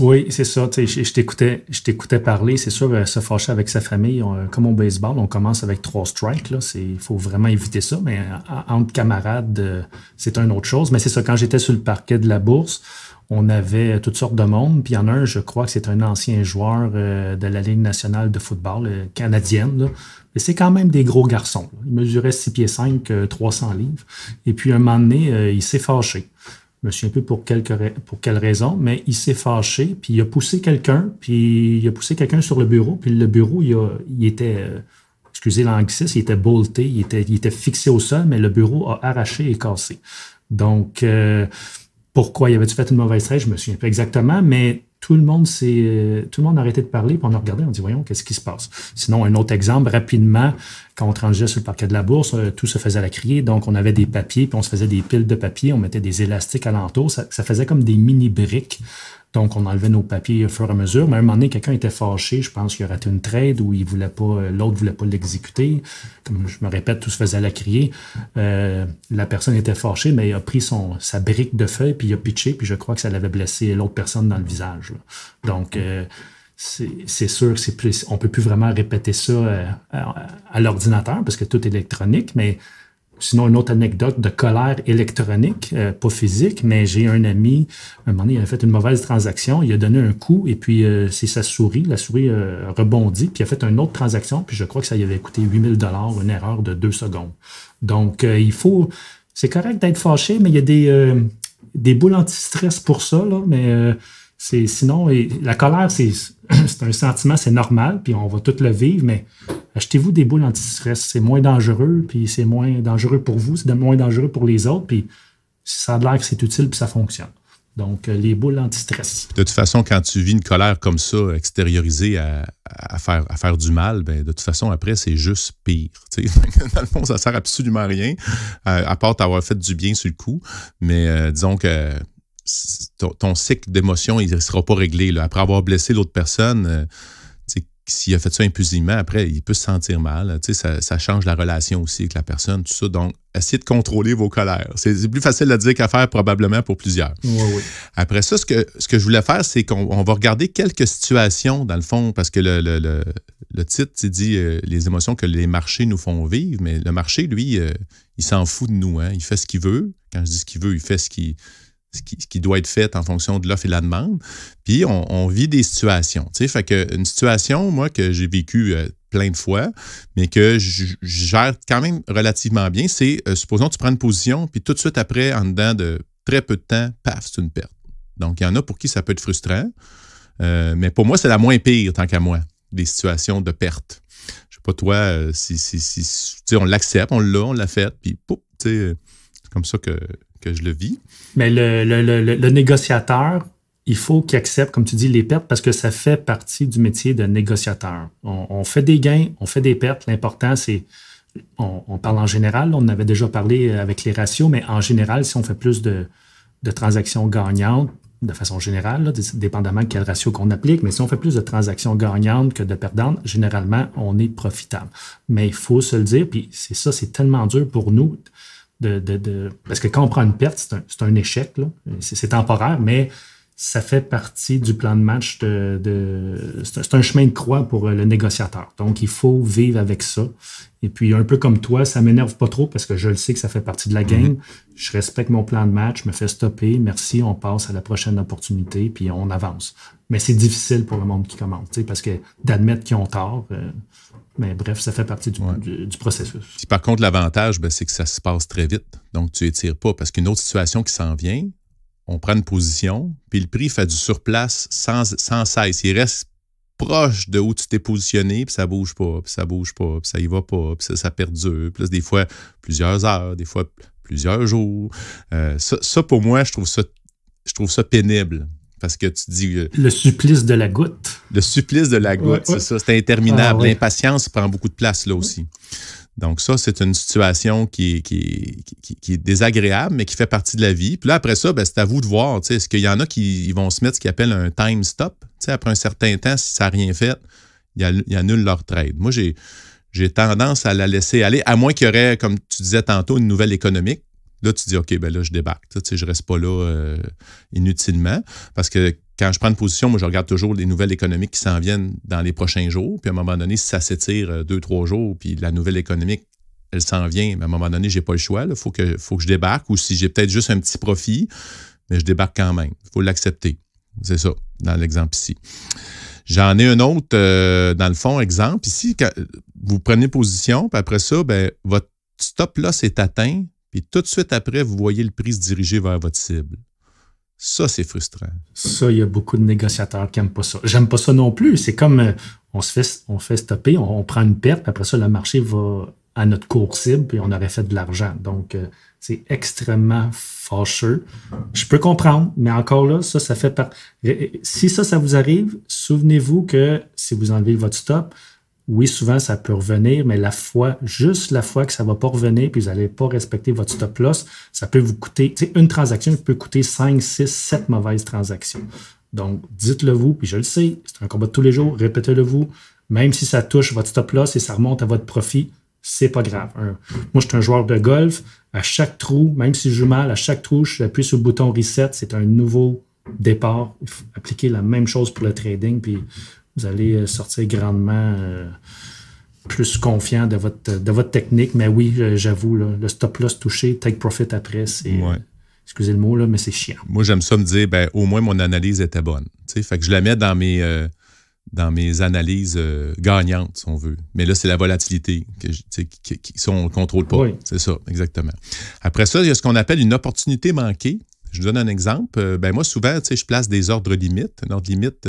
Speaker 2: Oui, c'est ça. Je, t'écoutais, je t'écoutais parler. C'est sûr, euh, se fâcher avec sa famille, euh, comme au baseball, on commence avec trois strikes. Il faut vraiment éviter ça. Mais euh, entre camarades, c'est une autre chose. Mais c'est ça, quand j'étais sur le parquet de la bourse, on avait toutes sortes de monde. Puis il y en a un, je crois que c'est un ancien joueur de la Ligue nationale de football canadienne. Mais c'est quand même des gros garçons. Il mesurait 6 pieds 5, 300 livres. Et puis un moment donné, il s'est fâché. Je me souviens plus pour, quelque, pour quelle raison, mais il s'est fâché, puis il a poussé quelqu'un, puis il a poussé quelqu'un sur le bureau, puis le bureau, il, a, il était, euh, excusez l'anglicisme, il était bolté, il était, il était fixé au sol, mais le bureau a arraché et cassé. Donc, euh, pourquoi il avait-tu fait une mauvaise traite, je me souviens pas exactement, mais tout le monde s'est, euh, tout le monde a arrêté de parler, puis on a regardé, on dit voyons qu'est-ce qui se passe. Sinon un autre exemple rapidement, quand on tranchait sur le parquet de la bourse, euh, tout se faisait à la criée, donc on avait des papiers, puis on se faisait des piles de papiers, on mettait des élastiques alentour, ça, ça faisait comme des mini briques donc, on enlevait nos papiers au fur et à mesure. Mais à un moment donné, quelqu'un était fâché. Je pense qu'il a raté une trade où il voulait pas, euh, l'autre voulait pas l'exécuter. Comme je me répète, tout se faisait à la crier. Euh, la personne était fâchée, mais il a pris son, sa brique de feuille, puis il a pitché, puis je crois que ça l'avait blessé l'autre personne dans le visage. Donc, euh, c'est sûr que c'est plus, on peut plus vraiment répéter ça à, à l'ordinateur parce que tout est électronique, mais Sinon, une autre anecdote de colère électronique, euh, pas physique, mais j'ai un ami, un moment donné, il a fait une mauvaise transaction, il a donné un coup et puis euh, c'est sa souris, la souris euh, a rebondi, puis il a fait une autre transaction, puis je crois que ça y avait coûté 8000 dollars, une erreur de deux secondes. Donc, il faut, c'est correct d'être fâché, mais il y a des, des boules anti-stress pour ça, là, mais sinon, et la colère, [CLEARS THROAT] c'est un sentiment, c'est normal, puis on va tout le vivre, mais achetez-vous des boules anti-stress. C'est moins dangereux, puis c'est moins dangereux pour vous, c'est moins dangereux pour les autres, puis ça a l'air que c'est utile, puis ça fonctionne. Donc, euh, les boules anti-stress.
Speaker 1: De toute façon, quand tu vis une colère comme ça, extériorisée à, faire, du mal, bien, de toute façon, après, c'est juste pire. [LAUGHS] Dans le fond, ça sert absolument à rien, euh, à part t'avoir fait du bien sur le coup. Mais euh, disons que ton, cycle d'émotions, il ne sera pas réglé. Là. Après avoir blessé l'autre personne, euh, s'il a fait ça impulsivement, après, il peut se sentir mal. Ça, ça, change la relation aussi avec la personne, tout ça. Donc, essayez de contrôler vos colères. C'est plus facile à dire qu'à faire, probablement, pour plusieurs. Après ça, ce que, ce que je voulais faire, c'est qu'on va regarder quelques situations, dans le fond, parce que le, le, le, titre, dit euh, les émotions que les marchés nous font vivre, mais le marché, lui, euh, il s'en fout de nous. Hein? Il fait ce qu'il veut. Quand je dis ce qu'il veut, il fait ce qu'il ce qui, doit être fait en fonction de l'offre et de la demande. Puis on, vit des situations. Tu sais, fait que une situation, moi, que j'ai vécue euh, plein de fois, mais que je, gère quand même relativement bien, c'est euh, supposons supposons tu prends une position, puis tout de suite après, en dedans de très peu de temps, paf, c'est une perte. Donc, il y en a pour qui ça peut être frustrant. Euh, mais pour moi, c'est la moins pire, tant qu'à moi, des situations de perte. Je ne sais pas, toi, si, si, on l'accepte, on l'a, on l'a fait, puis pouf, tu sais, c'est comme ça que que je le vis.
Speaker 2: Mais le, négociateur, il faut qu'il accepte, comme tu dis, les pertes parce que ça fait partie du métier de négociateur. On, fait des gains, on fait des pertes. L'important, c'est, on, parle en général, on avait déjà parlé avec les ratios, mais en général, si on fait plus de, transactions gagnantes, de façon générale, dépendamment de quel ratio qu'on applique, mais si on fait plus de transactions gagnantes que de perdantes, généralement, on est profitable. Mais il faut se le dire, puis c'est ça, c'est tellement dur pour nous de, Parce que quand on prend une perte, c'est un, échec, c'est temporaire, mais ça fait partie du plan de match. De, c'est un chemin de croix pour euh, le négociateur. Donc, il faut vivre avec ça. Et puis, un peu comme toi, ça m'énerve pas trop parce que je le sais que ça fait partie de la game. Mm-hmm. Je respecte mon plan de match, je me fais stopper. Merci, on passe à la prochaine opportunité, puis on avance. Mais c'est difficile pour le monde qui commence, parce que d'admettre qu'ils ont tort, euh, mais bref, ça fait partie du, processus.
Speaker 1: par contre, l'avantage, ben, c'est que ça se passe très vite. Donc, tu étires pas. Parce qu'une autre situation qui s'en vient, on prend une position, puis le prix fait du surplace sans, sans cesse. Il reste proche de où tu t'es positionné, puis ça bouge pas, puis ça bouge pas, puis ça y va pas, puis ça, perdure. Puis des fois, plusieurs heures, des fois, plusieurs jours. Euh, ça, ça, pour moi, je trouve ça, je trouve ça pénible. Parce que tu dis. Euh, le supplice de la goutte. Le supplice de la goutte, c'est ça. C'est interminable. Ah, L'impatience prend beaucoup de place là aussi. Donc, ça, c'est une situation qui, est désagréable, mais qui fait partie de la vie. Puis là, après ça, ben, c'est à vous de voir. Est-ce qu'il y en a qui vont se mettre ce qu'ils appellent un time stop? après un certain temps, si ça n'a rien fait, il ils annulent leur trade. Moi, j'ai tendance à la laisser aller, à moins qu'il y aurait, comme tu disais tantôt, une nouvelle économique Là, tu dis, OK, ben là, je débarque. Tu sais, je reste pas là euh, inutilement. Parce que quand je prends une position, moi, je regarde toujours les nouvelles économiques qui s'en viennent dans les prochains jours. Puis à un moment donné, si ça s'étire euh, deux, trois jours, puis la nouvelle économique, elle s'en vient, mais à un moment donné, j'ai pas le choix. Il faut que, faut que je débarque. Ou si j'ai peut-être juste un petit profit, mais je débarque quand même. Il faut l'accepter. C'est ça, dans l'exemple ici. J'en ai un autre, euh, dans le fond, exemple. Ici, que vous prenez position, puis après ça, ben, votre stop-loss est atteint puis tout de suite après, vous voyez le prix se diriger vers votre cible. Ça, c'est frustrant.
Speaker 2: Ça, il y a beaucoup de négociateurs qui n'aiment pas ça. J'aime pas ça non plus. C'est comme euh, on se fait, on fait stopper, on, prend une perte, puis après ça, le marché va à notre court cible, puis on aurait fait de l'argent. Donc, euh, c'est extrêmement fâcheux. Je peux comprendre, mais encore là, ça, ça fait par... Si ça, ça vous arrive, souvenez-vous que si vous enlevez votre stop, oui, souvent, ça peut revenir, mais la fois, juste la fois que ça ne va pas revenir, puis vous n'allez pas respecter votre stop loss, ça peut vous coûter, tu sais, une transaction peut coûter 5, 6, 7 mauvaises transactions. Donc, dites-le vous, puis je le sais, c'est un combat de tous les jours, répétez-le vous. Même si ça touche votre stop loss et ça remonte à votre profit, c'est pas grave. moi, je suis un joueur de golf. À chaque trou, même si je joue mal, à chaque trou, je j'appuie sur le bouton reset, c'est un nouveau départ. Appliquez appliquer la même chose pour le trading, puis vous allez euh, sortir grandement euh, plus confiant de votre, de votre technique. Mais oui, j'avoue, le stop loss touché, take profit après, c'est. Excusez le mot, là, mais c'est chiant.
Speaker 1: Moi, j'aime ça me dire, ben, au moins mon analyse était bonne. fait que je la mets dans mes, euh, dans mes analyses gagnantes, si on veut. Mais là, c'est la volatilité que qui, si ne contrôle pas. C'est ça, exactement. Après ça, il y a ce qu'on appelle une opportunité manquée. Je vous donne un exemple. ben, moi, souvent, je place des ordres limites. Un ordre limite,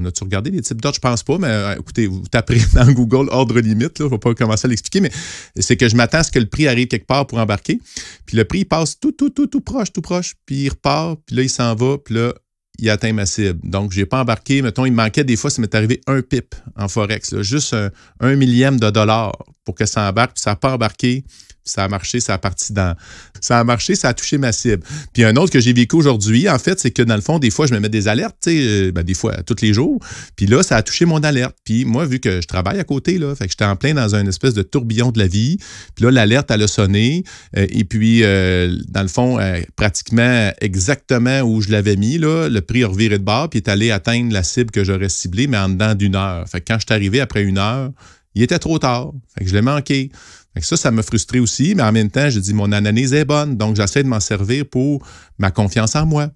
Speaker 1: on a-tu regardé les types d'autres? Je pense pas, mais euh, écoutez, vous tapez [LAUGHS] dans Google ordre limite, là, je ne vais pas commencer à l'expliquer, mais c'est que je m'attends à ce que le prix arrive quelque part pour embarquer. Puis le prix, passe tout, tout, tout, tout proche, tout proche, puis il repart, puis là, il s'en va, puis là, il atteint ma cible. Donc, je n'ai pas embarqué. Mettons, il me manquait des fois, ça m'est arrivé un pip en Forex, juste un, millième de dollar pour que ça embarque, puis ça n'a pas embarqué. Ça a marché, ça a parti dans. Ça a marché, ça a touché ma cible. Puis un autre que j'ai vécu aujourd'hui, en fait, c'est que dans le fond, des fois, je me mets des alertes, tu euh, ben, des fois, tous les jours. Puis là, ça a touché mon alerte. Puis moi, vu que je travaille à côté, là, fait que j'étais en plein dans un espèce de tourbillon de la vie. Puis là, l'alerte, elle a sonné. Euh, et puis, euh, dans le fond, pratiquement exactement où je l'avais mis, là, le prix a reviré de bord, puis est allé atteindre la cible que j'aurais ciblée, mais en dedans d'une heure. Fait que quand je suis arrivé après une heure, il était trop tard. Fait que je l'ai manqué ça, ça me frustrait aussi, mais en même temps, je dis, mon analyse est bonne, donc j'essaie de m'en servir pour ma confiance en moi,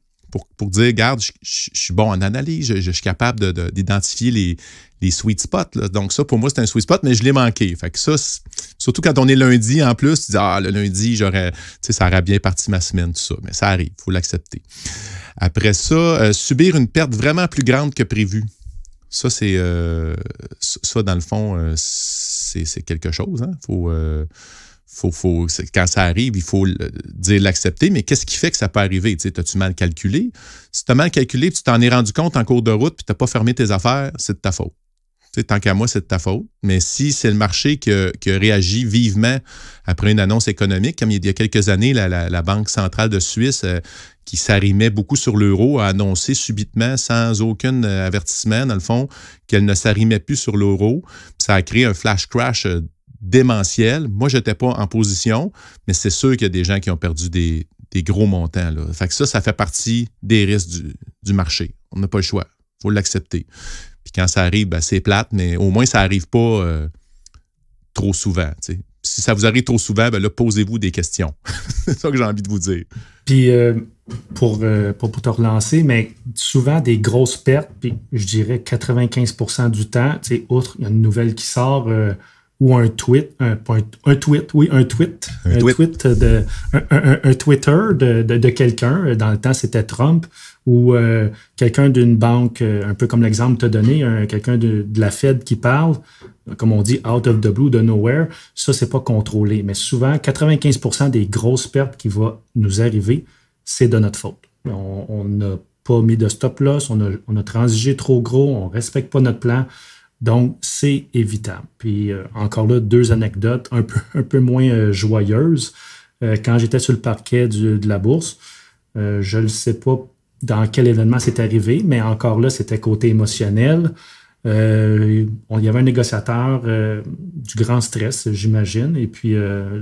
Speaker 1: pour, dire, garde, je, suis bon en analyse, je, suis capable d'identifier les, sweet spots. Donc ça, pour moi, c'est un sweet spot, mais je l'ai manqué. Fait ça, surtout quand on est lundi en plus, tu dis, ah, le lundi, j'aurais, ça aurait bien parti ma semaine, tout ça, mais ça arrive, il faut l'accepter. Après ça, euh, subir une perte vraiment plus grande que prévu, Ça, c'est, euh, ça, dans le fond, euh, c'est quelque chose. Hein. Euh, faut, faut, quand ça arrive, il faut dire l'accepter, mais qu'est-ce qui fait que ça peut arriver? As-tu mal calculé? Si tu as mal calculé, tu t'en es rendu compte en cours de route, puis tu n'as pas fermé tes affaires, c'est de ta faute. tant qu'à moi, c'est de ta faute. Mais si c'est le marché qui réagit vivement après une annonce économique, comme il y a quelques années, la, Banque centrale de Suisse euh, qui s'arrimait beaucoup sur l'euro, a annoncé subitement, sans aucun euh, avertissement, dans le fond, qu'elle ne s'arrimait plus sur l'euro. Ça a créé un flash crash euh, démentiel. Moi, je n'étais pas en position, mais c'est sûr qu'il y a des gens qui ont perdu des, gros montants. Là. Fait que ça, ça fait partie des risques du, marché. On n'a pas le choix. Il faut l'accepter. Puis quand ça arrive, ben, c'est plate, mais au moins, ça n'arrive pas euh, trop souvent. Si ça vous arrive trop souvent, ben posez-vous des
Speaker 2: questions. [LAUGHS] c'est ça que j'ai envie de vous dire. Puis, euh, pour, pour, te relancer, mais souvent des grosses pertes, puis je dirais 95 du temps, tu sais, outre, il y a une nouvelle qui sort euh, ou un tweet, un, tweet, oui, un tweet, un, tweet. de, Twitter de, quelqu'un, euh, dans le temps c'était Trump, ou quelqu'un d'une banque, un peu comme l'exemple as donné, quelqu'un de, de, la Fed qui parle, comme on dit, out of the blue, de nowhere, ça, c'est pas contrôlé. Mais souvent, 95 des grosses pertes qui vont nous arriver, c'est de notre faute. On n'a pas mis de stop-loss, on a, transigé trop gros, on ne respecte pas notre plan. Donc, c'est évitable. Puis, euh, encore là, deux anecdotes un peu, moins euh, joyeuses. Euh, quand j'étais sur le parquet de la bourse, je ne sais pas dans quel événement c'est arrivé, mais encore là, c'était côté émotionnel. Euh, il y avait un négociateur euh, du grand stress, j'imagine. Et puis, euh,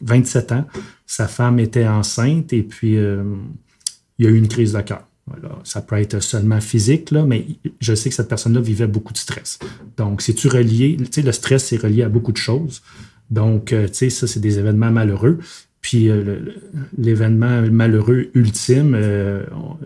Speaker 2: 27 ans, sa femme était enceinte et puis euh, il y a eu une crise de cœur. Voilà. Ça peut être seulement physique, là, mais je sais que cette personne-là vivait beaucoup de stress. Donc, c'est-tu relié? Tu sais, le stress, est relié à beaucoup de choses. Donc, tu sais, ça, c'est des événements malheureux. Puis, l'événement malheureux ultime,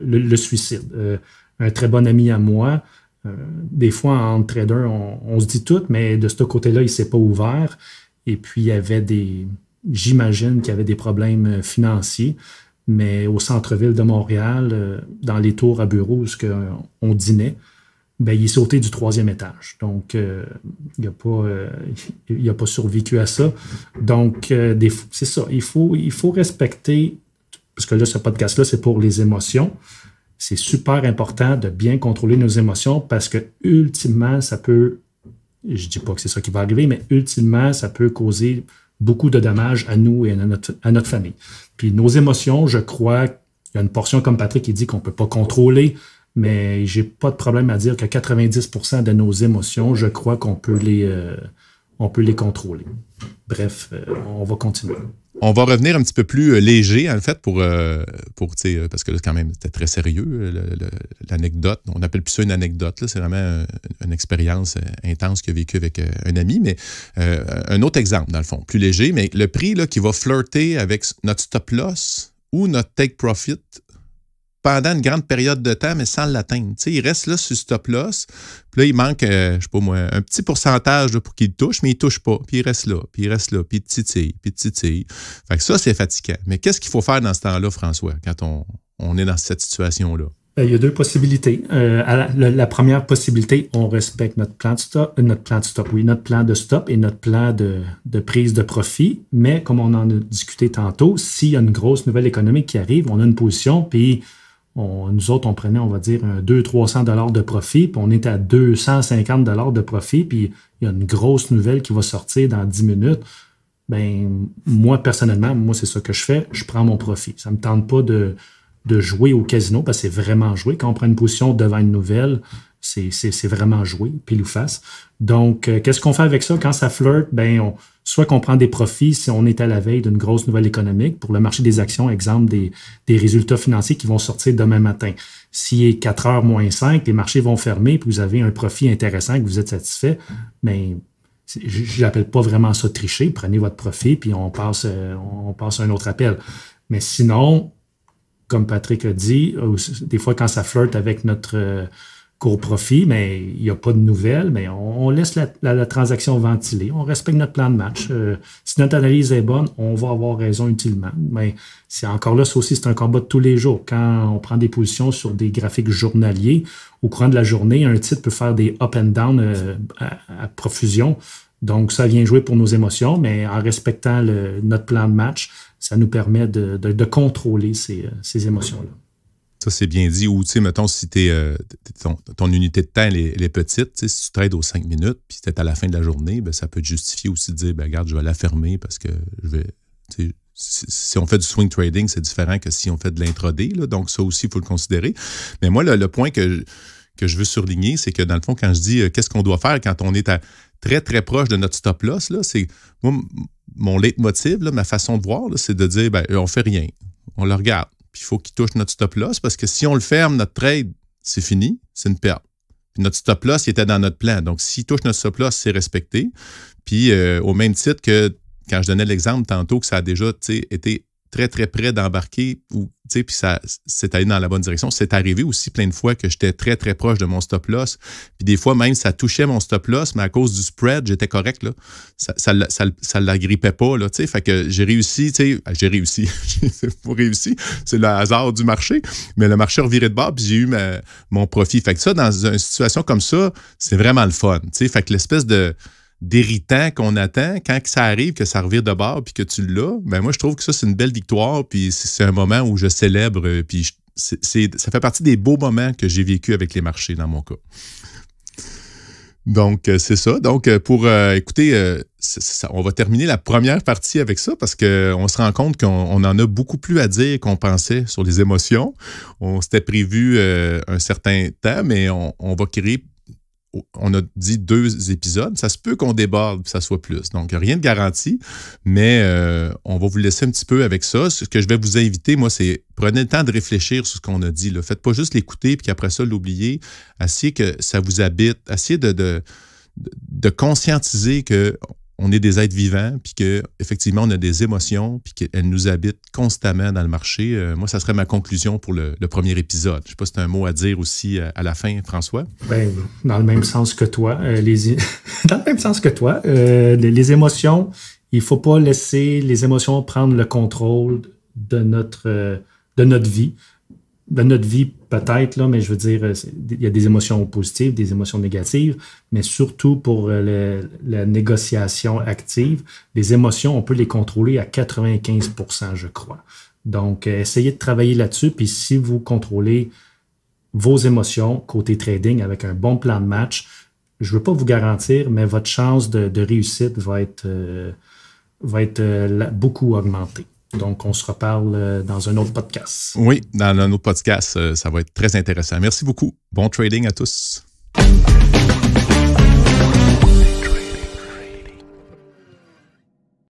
Speaker 2: le, suicide. un très bon ami à moi, euh, des fois, en trader, on, se dit tout, mais de ce côté-là, il ne s'est pas ouvert. Et puis, il y avait des. J'imagine qu'il y avait des problèmes financiers, mais au centre-ville de Montréal, euh, dans les tours à bureaux où on dînait, ben, il est sauté du troisième étage. Donc, euh, il n'a pas, pas survécu à ça. Donc, c'est ça. Il faut, il faut respecter, parce que là, ce podcast-là, c'est pour les émotions, c'est super important de bien contrôler nos émotions parce que ultimement, ça peut, je ne dis pas que c'est ça qui va arriver, mais ultimement, ça peut causer beaucoup de dommages à nous et à notre, famille. Puis nos émotions, je crois, il y a une portion comme Patrick qui dit qu'on ne peut pas contrôler, mais j'ai pas de problème à dire que 90% de nos émotions, je crois qu'on peut les, euh, on peut les contrôler. Bref, euh, on va continuer
Speaker 1: on va revenir un petit peu plus euh, léger, en fait, pour, euh, pour euh, parce que là, quand même, c'était très sérieux, l'anecdote. On appelle plus ça une anecdote, c'est vraiment une, expérience intense qu'il a vécue avec un ami, mais un autre exemple, dans le fond, plus léger, mais le prix là, qui va flirter avec notre stop-loss ou notre take-profit pendant une grande période de temps, mais sans l'atteindre. Il reste là sur ce stop-loss. Puis là, il manque, je euh, je sais pas moi, un petit pourcentage pour qu'il touche, mais il ne touche pas. Puis il reste là, puis il reste là, puis petit titille, puis il titille. ça, c'est fatigant. Mais qu'est-ce qu'il faut faire dans ce temps-là, François, quand on, est dans cette situation-là?
Speaker 2: Ben, il y a deux possibilités. Euh, la, première possibilité, on respecte notre plan de stop, euh, notre plan de stop, oui, notre plan de stop et notre plan de, de prise de profit. Mais comme on en a discuté tantôt, s'il y a une grosse nouvelle économique qui arrive, on a une position, puis on, nous autres, on prenait, on va dire, 200-300 de profit, puis on est à 250 de profit, puis il y a une grosse nouvelle qui va sortir dans 10 minutes. Ben, moi, personnellement, moi, c'est ça que je fais. Je prends mon profit. Ça ne me tente pas de, de, jouer au casino parce que c'est vraiment jouer. Quand on prend une position devant une nouvelle, c'est vraiment joué, pile ou face. Donc, euh, qu'est-ce qu'on fait avec ça? Quand ça flirte, ben, on, soit qu'on prend des profits si on est à la veille d'une grosse nouvelle économique. Pour le marché des actions, exemple, des, des résultats financiers qui vont sortir demain matin. S'il si est 4 heures moins 5, les marchés vont fermer, puis vous avez un profit intéressant, que vous êtes satisfait, mais ben, je n'appelle pas vraiment ça tricher. Prenez votre profit, puis on passe, euh, on passe à un autre appel. Mais sinon, comme Patrick a dit, euh, des fois, quand ça flirte avec notre euh, court profit, mais il n'y a pas de nouvelles, mais on, laisse la, transaction ventilée, on respecte notre plan de match. Euh, si notre analyse est bonne, on va avoir raison utilement. Mais c'est encore là, ça aussi, c'est un combat de tous les jours. Quand on prend des positions sur des graphiques journaliers, au courant de la journée, un titre peut faire des up and down euh, à, profusion. Donc, ça vient jouer pour nos émotions, mais en respectant le, notre plan de match, ça nous permet de, contrôler ces euh, émotions-là.
Speaker 1: Ça, c'est bien dit. Ou, tu sais, mettons, si es, euh, ton, unité de temps elle est, petite, si tu trades aux cinq minutes, puis tu être à la fin de la journée, ben, ça peut te justifier aussi de dire, ben regarde, je vais la fermer parce que je vais. Si, si on fait du swing trading, c'est différent que si on fait de l'intraday. Donc, ça aussi, il faut le considérer. Mais moi, le, point que je, que je veux surligner, c'est que dans le fond, quand je dis euh, qu'est-ce qu'on doit faire quand on est à, très, très proche de notre stop loss, là, c'est moi, mon leitmotiv, là, ma façon de voir, c'est de dire, ben, on fait rien. On le regarde il faut qu'il touche notre stop-loss parce que si on le ferme, notre trade, c'est fini, c'est une perte. notre stop-loss, il était dans notre plan. Donc, s'il touche notre stop-loss, c'est respecté. Puis euh, au même titre que quand je donnais l'exemple tantôt que ça a déjà été très, très près d'embarquer, ou, puis ça, c'est allé dans la bonne direction. C'est arrivé aussi plein de fois que j'étais très, très proche de mon stop loss. Puis des fois, même, ça touchait mon stop loss, mais à cause du spread, j'étais correct, là. Ça, ne ça, l'agrippait pas, là, tu Fait que j'ai réussi, tu sais, ah, j'ai réussi. [LAUGHS] pour réussi. C'est le hasard du marché, mais le marché revirait de bord, puis j'ai eu mon profit. Fait que ça, dans une situation comme ça, c'est vraiment le fun, Fait que l'espèce de d'héritant qu'on attend, quand ça arrive, que ça revient de bord, puis que tu l'as, ben moi, je trouve que ça, c'est une belle victoire, puis c'est un moment où je célèbre, euh, puis ça fait partie des beaux moments que j'ai vécu avec les marchés, dans mon cas. Donc, euh, c'est ça. Donc, euh, pour écouter, on va terminer la première partie avec ça parce qu'on se rend compte qu'on en a beaucoup plus à dire qu'on pensait sur les émotions. On s'était prévu un certain temps, mais on, on va créer on a dit deux épisodes. Ça se peut qu'on déborde, que ça soit plus. Donc, rien de garanti, mais euh, on va vous laisser un petit peu avec ça. Ce que je vais vous inviter, moi, c'est prenez le temps de réfléchir sur ce qu'on a dit. Ne Faites pas juste l'écouter, puis après ça, l'oublier. Assez que ça vous habite. assez de, de, de conscientiser que on est des êtres vivants, puis qu'effectivement, on a des émotions, puis qu'elles nous habitent constamment dans le marché. Euh, moi, ça serait ma conclusion pour le, premier épisode. Je ne sais pas si tu as un mot à dire aussi euh, à, la fin, François.
Speaker 2: Ben, dans le même sens que toi, euh, les [LAUGHS] dans le même sens que toi, émotions, il faut pas laisser les émotions prendre le contrôle de notre de notre vie dans notre vie, peut-être, là, mais je veux dire, euh, il y a des émotions positives, des émotions négatives, mais surtout pour euh, la négociation active, les émotions, on peut les contrôler à 95 je crois. Donc, euh, essayez de travailler là-dessus, puis si vous contrôlez vos émotions côté trading avec un bon plan de match, je ne veux pas vous garantir, mais votre chance de, réussite va être, va être beaucoup augmentée. Donc, on se reparle euh, dans un autre podcast.
Speaker 1: Oui, dans un autre podcast. Euh, ça va être très intéressant. Merci beaucoup. Bon trading à tous.